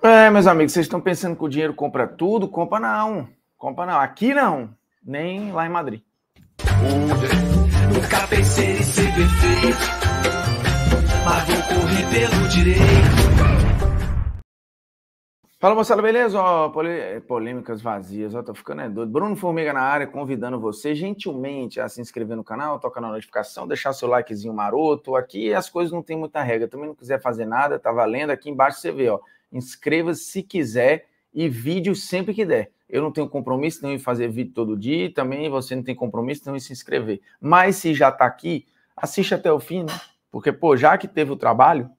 É, meus amigos, vocês estão pensando que o dinheiro compra tudo? Compra não. Compra não. Aqui não. Nem lá em Madrid. Nunca pensei ser perfeito, mas vou correr pelo direito. Fala moçada, beleza? É, polêmicas vazias, ó, tô ficando é doido. Bruno Formiga na área, convidando você gentilmente a se inscrever no canal, tocar na notificação, deixar seu likezinho maroto. Aqui as coisas não tem muita regra, também não quiser fazer nada, tá valendo. Aqui embaixo você vê, ó, inscreva-se se quiser e vídeo sempre que der. Eu não tenho compromisso nem em fazer vídeo todo dia, e também você não tem compromisso nem em se inscrever. Mas se já está aqui, assiste até o fim, né? Porque, pô, já que teve o trabalho,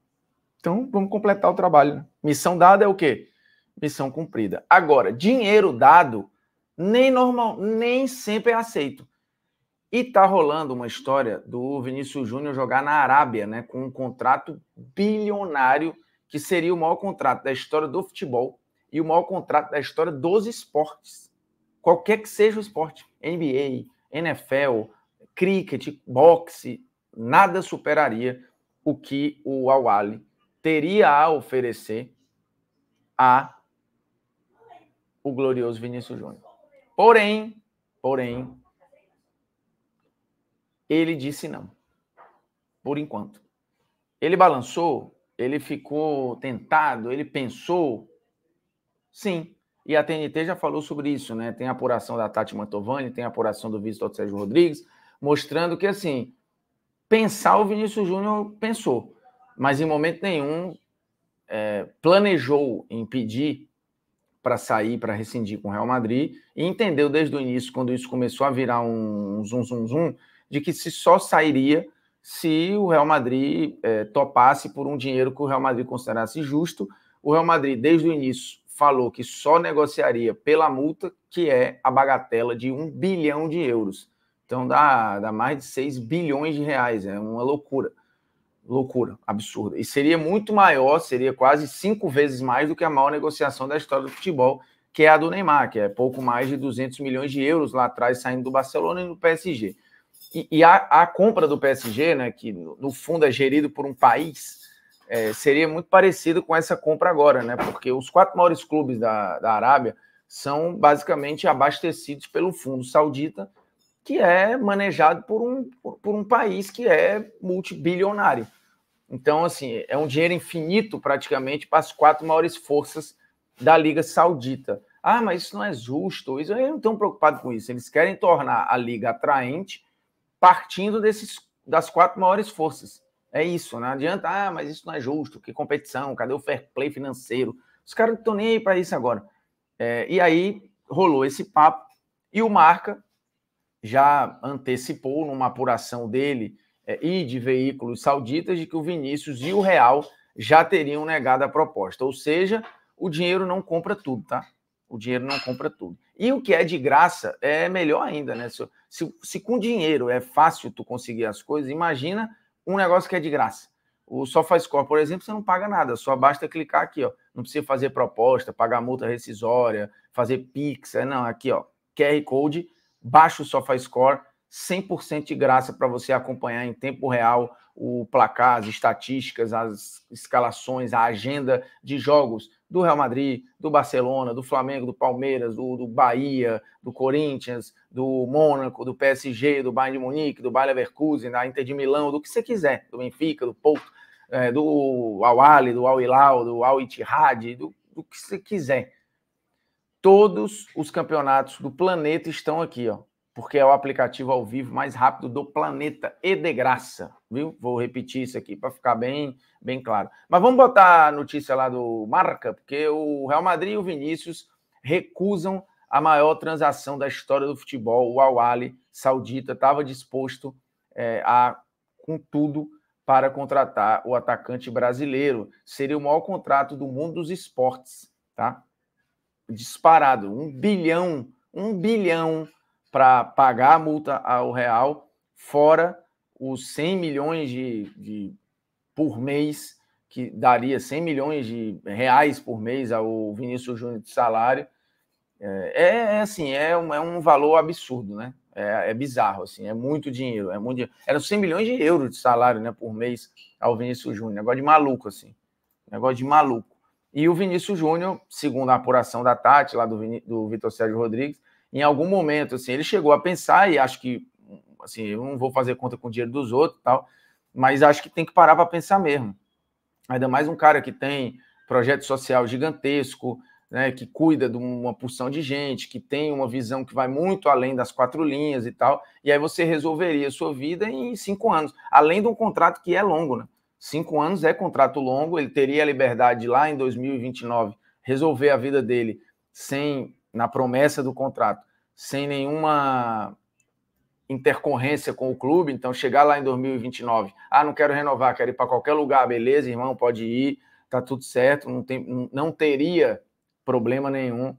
então vamos completar o trabalho. Né? Missão dada é o quê? Missão cumprida. Agora, dinheiro dado nem normal, nem sempre é aceito. E tá rolando uma história do Vinícius Júnior jogar na Arábia, né, com um contrato bilionário que seria o maior contrato da história do futebol e o maior contrato da história dos esportes. Qualquer que seja o esporte, NBA, NFL, cricket, boxe, nada superaria o que o Awali teria a oferecer a o glorioso Vinícius Júnior. Porém, porém, ele disse não. Por enquanto. Ele balançou ele ficou tentado? Ele pensou? Sim. E a TNT já falou sobre isso, né? Tem a apuração da Tati Mantovani, tem a apuração do Vitor Sérgio Rodrigues, mostrando que, assim, pensar o Vinícius Júnior pensou, mas em momento nenhum é, planejou impedir para sair, para rescindir com o Real Madrid, e entendeu desde o início, quando isso começou a virar um, um zum, zum, zum, de que se só sairia se o Real Madrid é, topasse por um dinheiro que o Real Madrid considerasse justo. O Real Madrid, desde o início, falou que só negociaria pela multa, que é a bagatela de um bilhão de euros. Então dá, dá mais de 6 bilhões de reais, é uma loucura. Loucura, absurda. E seria muito maior, seria quase cinco vezes mais do que a maior negociação da história do futebol, que é a do Neymar, que é pouco mais de 200 milhões de euros lá atrás, saindo do Barcelona e do PSG. E, e a, a, compra do PSG, né, que no fundo é gerido por um país, é, seria muito parecido com essa compra agora, né? Porque os quatro maiores clubes da, da Arábia são basicamente abastecidos pelo fundo saudita, que é manejado por um, por, por um país que é multibilionário. Então, assim, é um dinheiro infinito praticamente para as quatro maiores forças da Liga Saudita. Ah, mas isso não é justo. Eles não estão preocupados com isso. Eles querem tornar a liga atraente partindo desses, das quatro maiores forças. É isso, não né? adianta, ah, mas isso não é justo, que competição, cadê o fair play financeiro? Os caras não estão nem aí para isso agora. É, e aí rolou esse papo e o Marca já antecipou numa apuração dele é, e de veículos sauditas de que o Vinícius e o Real já teriam negado a proposta. Ou seja, o dinheiro não compra tudo, tá? O dinheiro não compra tudo. E o que é de graça é melhor ainda, né? Se, se, se com dinheiro é fácil tu conseguir as coisas, imagina um negócio que é de graça. O SofaScore, por exemplo, você não paga nada, só basta clicar aqui, ó. Não precisa fazer proposta, pagar multa rescisória, fazer Pix, é, não, aqui, ó, QR Code, baixa o SofaScore, 100% de graça para você acompanhar em tempo real o placar, as estatísticas, as escalações, a agenda de jogos, do Real Madrid, do Barcelona, do Flamengo, do Palmeiras, do, do Bahia, do Corinthians, do Mônaco, do PSG, do Bayern de Munique, do Bayer Leverkusen, da Inter de Milão, do que você quiser, do Benfica, do Porto, é, do al do Al-Hilal, do Al-Ittihad, do, do que você quiser. Todos os campeonatos do planeta estão aqui, ó porque é o aplicativo ao vivo mais rápido do planeta e de graça, viu? Vou repetir isso aqui para ficar bem, bem claro. Mas vamos botar a notícia lá do Marca, porque o Real Madrid e o Vinícius recusam a maior transação da história do futebol. O Al saudita estava disposto é, a com tudo para contratar o atacante brasileiro. Seria o maior contrato do mundo dos esportes, tá? Disparado, um bilhão, um bilhão para pagar a multa ao real, fora os 100 milhões de, de por mês, que daria 100 milhões de reais por mês ao Vinícius Júnior de salário. É, é, é assim, é um, é um, valor absurdo, né? É, é bizarro, assim, é muito dinheiro, é muito dinheiro. Eram 100 milhões de euros de salário né, por mês ao Vinícius Júnior, negócio de maluco, assim, negócio de maluco. E o Vinícius Júnior, segundo a apuração da Tati, lá do, Vitor Sérgio Rodrigues, em algum momento, assim, ele chegou a pensar e acho que, assim, eu não vou fazer conta com o dinheiro dos outros tal, mas acho que tem que parar para pensar mesmo. Ainda mais um cara que tem projeto social gigantesco, né, que cuida de uma porção de gente, que tem uma visão que vai muito além das quatro linhas e tal, e aí você resolveria a sua vida em cinco anos, além de um contrato que é longo, né? Cinco anos é contrato longo, ele teria a liberdade de lá em 2029 resolver a vida dele sem na promessa do contrato, sem nenhuma intercorrência com o clube, então chegar lá em 2029, ah, não quero renovar, quero ir para qualquer lugar, beleza, irmão, pode ir, tá tudo certo, não, tem, não teria problema nenhum,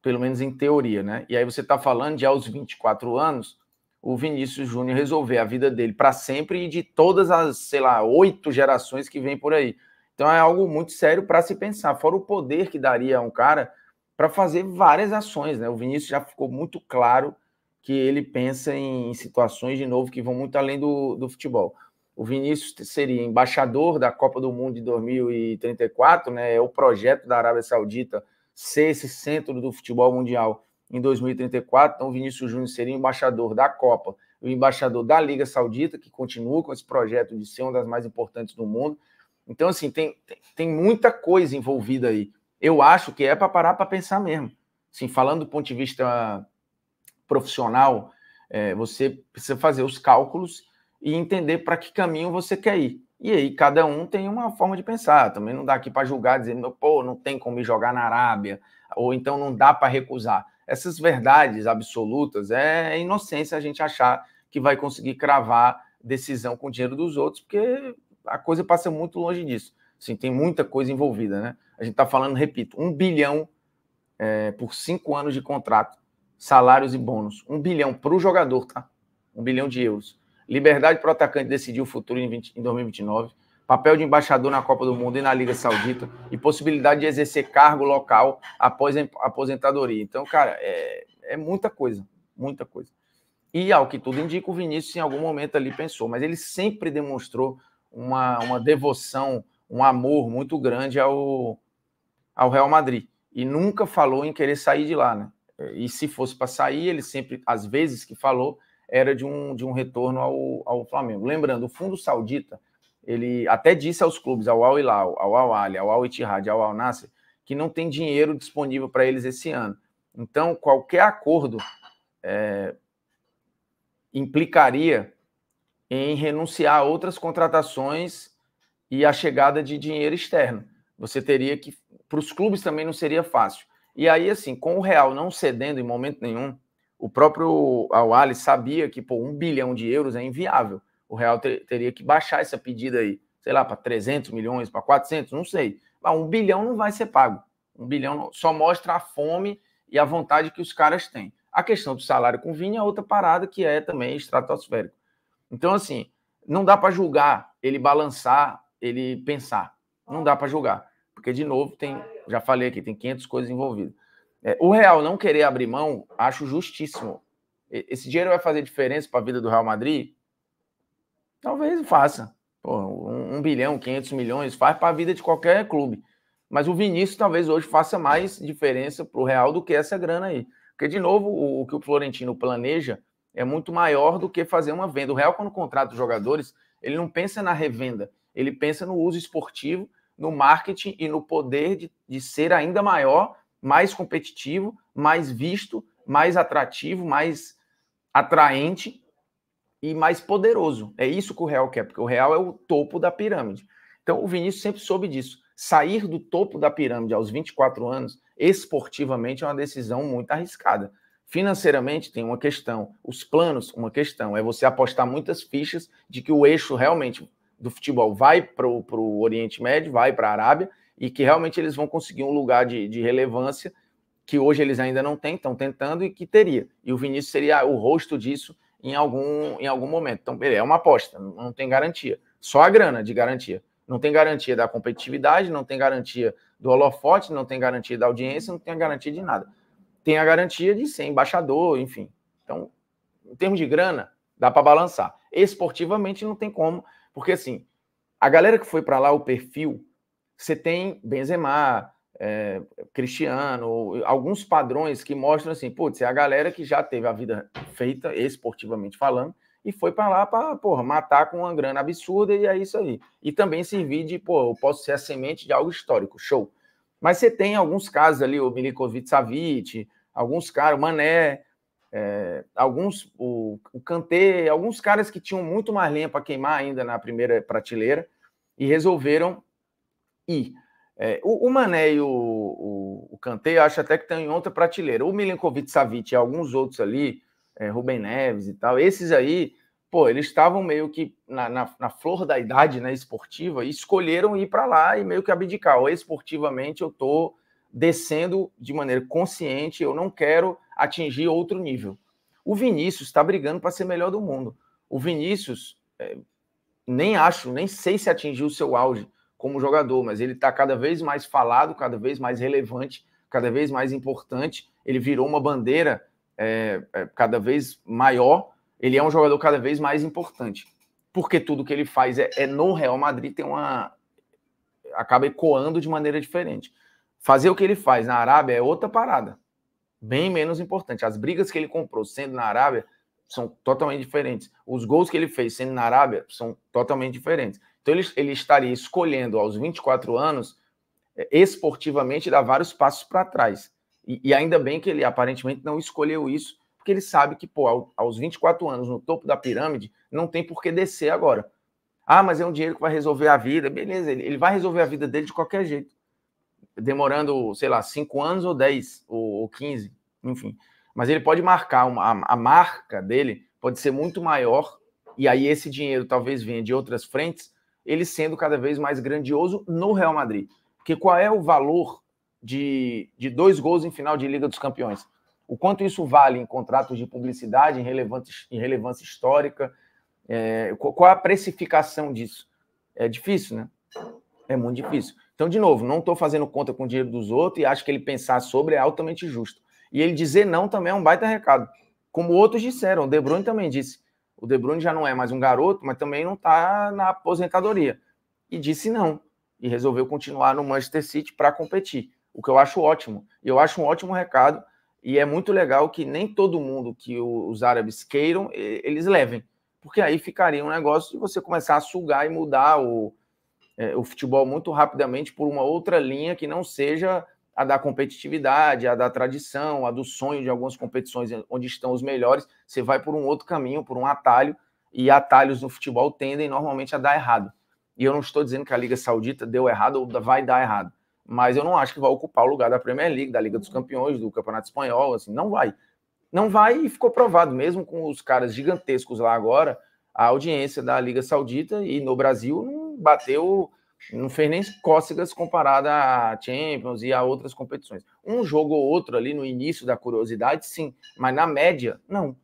pelo menos em teoria, né? E aí você está falando de aos 24 anos, o Vinícius Júnior resolver a vida dele para sempre e de todas as, sei lá, oito gerações que vem por aí. Então é algo muito sério para se pensar, fora o poder que daria a um cara para fazer várias ações. Né? O Vinícius já ficou muito claro que ele pensa em situações, de novo, que vão muito além do, do futebol. O Vinícius seria embaixador da Copa do Mundo de 2034, né? é o projeto da Arábia Saudita ser esse centro do futebol mundial em 2034. Então, o Vinícius Júnior seria embaixador da Copa, o embaixador da Liga Saudita, que continua com esse projeto de ser uma das mais importantes do mundo. Então, assim, tem, tem, tem muita coisa envolvida aí. Eu acho que é para parar para pensar mesmo. Assim, falando do ponto de vista profissional, é, você precisa fazer os cálculos e entender para que caminho você quer ir. E aí, cada um tem uma forma de pensar. Também não dá aqui para julgar, dizendo, pô, não tem como me jogar na Arábia, ou então não dá para recusar. Essas verdades absolutas é inocência a gente achar que vai conseguir cravar decisão com o dinheiro dos outros, porque a coisa passa muito longe disso. Assim, tem muita coisa envolvida, né? A gente está falando, repito, um bilhão é, por cinco anos de contrato, salários e bônus. Um bilhão para o jogador, tá? Um bilhão de euros. Liberdade para o atacante decidir o futuro em, 20, em 2029. Papel de embaixador na Copa do Mundo e na Liga Saudita. E possibilidade de exercer cargo local após a aposentadoria. Então, cara, é, é muita coisa. Muita coisa. E ao que tudo indica, o Vinícius em algum momento ali pensou, mas ele sempre demonstrou uma, uma devoção um amor muito grande ao, ao Real Madrid. E nunca falou em querer sair de lá, né? E se fosse para sair, ele sempre, às vezes que falou, era de um, de um retorno ao, ao Flamengo. Lembrando, o fundo saudita, ele até disse aos clubes, ao Al Hilal, ao Al Ali, ao Al Ittihad, ao Al Nasser, que não tem dinheiro disponível para eles esse ano. Então, qualquer acordo é, implicaria em renunciar a outras contratações e a chegada de dinheiro externo. Você teria que. Para os clubes também não seria fácil. E aí, assim, com o Real não cedendo em momento nenhum, o próprio Awali sabia que pô, um bilhão de euros é inviável. O Real ter, teria que baixar essa pedida aí, sei lá, para 300 milhões, para 400, não sei. Mas um bilhão não vai ser pago. Um bilhão só mostra a fome e a vontade que os caras têm. A questão do salário com Vini é outra parada que é também estratosférico. Então, assim, não dá para julgar ele balançar ele pensar. Não dá para julgar, porque de novo tem, já falei aqui, tem 500 coisas envolvidas. É, o Real não querer abrir mão, acho justíssimo. Esse dinheiro vai fazer diferença para a vida do Real Madrid? Talvez faça. Pô, um, um bilhão, 500 milhões, faz para a vida de qualquer clube. Mas o Vinícius talvez hoje faça mais diferença para o Real do que essa grana aí. Porque, de novo, o, o, que o Florentino planeja é muito maior do que fazer uma venda. O Real, quando contrata os jogadores, ele não pensa na revenda ele pensa no uso esportivo, no marketing e no poder de, de ser ainda maior, mais competitivo, mais visto, mais atrativo, mais atraente e mais poderoso. É isso que o Real quer, porque o Real é o topo da pirâmide. Então o Vinícius sempre soube disso. Sair do topo da pirâmide aos 24 anos, esportivamente, é uma decisão muito arriscada. Financeiramente tem uma questão, os planos, uma questão. É você apostar muitas fichas de que o eixo realmente do futebol vai para o Oriente Médio, vai para a Arábia, e que realmente eles vão conseguir um lugar de, de relevância que hoje eles ainda não têm, estão tentando e que teria. E o Vinícius seria o rosto disso em algum, em algum momento. Então, é uma aposta, não tem garantia. Só a grana de garantia. Não tem garantia da competitividade, não tem garantia do holofote, não tem garantia da audiência, não tem a garantia de nada. Tem a garantia de ser embaixador, enfim. Então, em termos de grana, dá para balançar. Esportivamente, não tem como porque, assim, a galera que foi para lá, o perfil, você tem Benzema, é, Cristiano, alguns padrões que mostram assim, putz, é a galera que já teve a vida feita, esportivamente falando, e foi para lá para, porra, matar com uma grana absurda e é isso aí. E também servir de, pô, eu posso ser a semente de algo histórico, show. Mas você tem alguns casos ali, o Milikovic Savic, alguns caras, o Mané, é, alguns, o, o alguns caras que tinham muito mais lenha para queimar ainda na primeira prateleira e resolveram ir. É, o, o, Mané e o, o, o acho até que estão em outra prateleira. O Milinkovic Savic e alguns outros ali, é, Rubem Neves e tal, esses aí, pô, eles estavam meio que na, na, na, flor da idade né, esportiva e escolheram ir para lá e meio que abdicar. Ou esportivamente eu tô descendo de maneira consciente, eu não quero atingir outro nível. O Vinícius está brigando para ser melhor do mundo. O Vinícius, é, nem acho, nem sei se atingiu o seu auge como jogador, mas ele está cada vez mais falado, cada vez mais relevante, cada vez mais importante. Ele virou uma bandeira é, é, cada vez maior. Ele é um jogador cada vez mais importante, porque tudo que ele faz é, é no Real Madrid tem uma acaba ecoando de maneira diferente. Fazer o que ele faz na Arábia é outra parada, bem menos importante. As brigas que ele comprou sendo na Arábia são totalmente diferentes. Os gols que ele fez sendo na Arábia são totalmente diferentes. Então ele, ele estaria escolhendo aos 24 anos é, esportivamente dar vários passos para trás. E, e, ainda bem que ele aparentemente não escolheu isso, porque ele sabe que, pô, ao, aos 24 anos, no topo da pirâmide, não tem por que descer agora. Ah, mas é um dinheiro que vai resolver a vida. Beleza, ele, ele vai resolver a vida dele de qualquer jeito demorando, sei lá, 5 anos ou 10 ou, ou 15, enfim. Mas ele pode marcar, uma, a, a marca dele pode ser muito maior, e aí esse dinheiro talvez venha de outras frentes, ele sendo cada vez mais grandioso no Real Madrid. Porque qual é o valor de, de dois gols em final de Liga dos Campeões? O quanto isso vale em contratos de publicidade, em, em relevância histórica? É, qual a precificação disso? É difícil, né? É muito difícil. Então, de novo, não estou fazendo conta com o dinheiro dos outros e acho que ele pensar sobre é altamente justo. E ele dizer não também é um baita recado. Como outros disseram, o De Bruyne também disse. O De Bruyne já não é mais um garoto, mas também não está na aposentadoria. E disse não. E resolveu continuar no Manchester City para competir, o que eu acho ótimo. Eu acho um ótimo recado e é muito legal que nem todo mundo que os árabes queiram, eles levem. Porque aí ficaria um negócio de você começar a sugar e mudar o é, o futebol muito rapidamente por uma outra linha que não seja a da competitividade, a da tradição, a do sonho de algumas competições onde estão os melhores. Você vai por um outro caminho, por um atalho, e atalhos no futebol tendem normalmente a dar errado. E eu não estou dizendo que a Liga Saudita deu errado ou vai dar errado, mas eu não acho que vai ocupar o lugar da Premier League, da Liga dos Campeões, do Campeonato Espanhol, assim, não vai não vai e ficou provado, mesmo com os caras gigantescos lá agora, a audiência da Liga Saudita e no Brasil não bateu, não fez nem cócegas comparada a Champions e a outras competições. Um jogo ou outro ali no início da curiosidade, sim, mas na média, não.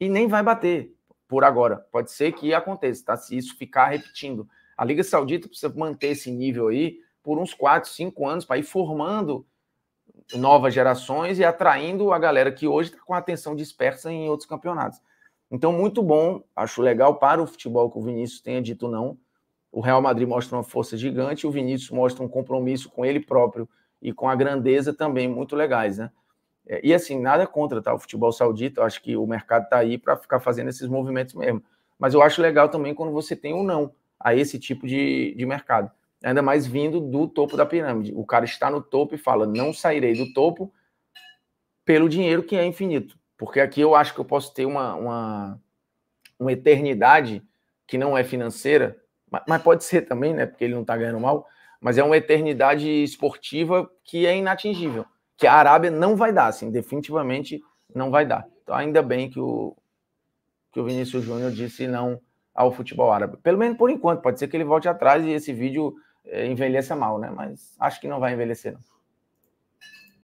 E nem vai bater por agora. Pode ser que aconteça, tá? Se isso ficar repetindo. A Liga Saudita precisa manter esse nível aí por uns 4, 5 anos para ir formando novas gerações e atraindo a galera que hoje está com a atenção dispersa em outros campeonatos. Então, muito bom, acho legal para o futebol que o Vinícius tenha dito não, o Real Madrid mostra uma força gigante, o Vinícius mostra um compromisso com ele próprio e com a grandeza também muito legais, né? É, e assim, nada contra tá? o futebol saudita, acho que o mercado está aí para ficar fazendo esses movimentos mesmo. Mas eu acho legal também quando você tem um não a esse tipo de, de mercado. Ainda mais vindo do topo da pirâmide. O cara está no topo e fala: não sairei do topo pelo dinheiro que é infinito. Porque aqui eu acho que eu posso ter uma, uma, uma eternidade que não é financeira, mas pode ser também, né? Porque ele não tá ganhando mal. Mas é uma eternidade esportiva que é inatingível. Que a Arábia não vai dar, assim, definitivamente não vai dar. Então, ainda bem que o, que o Vinícius Júnior disse não ao futebol árabe. Pelo menos por enquanto, pode ser que ele volte atrás e esse vídeo eh, envelheça mal, né? Mas acho que não vai envelhecer, não.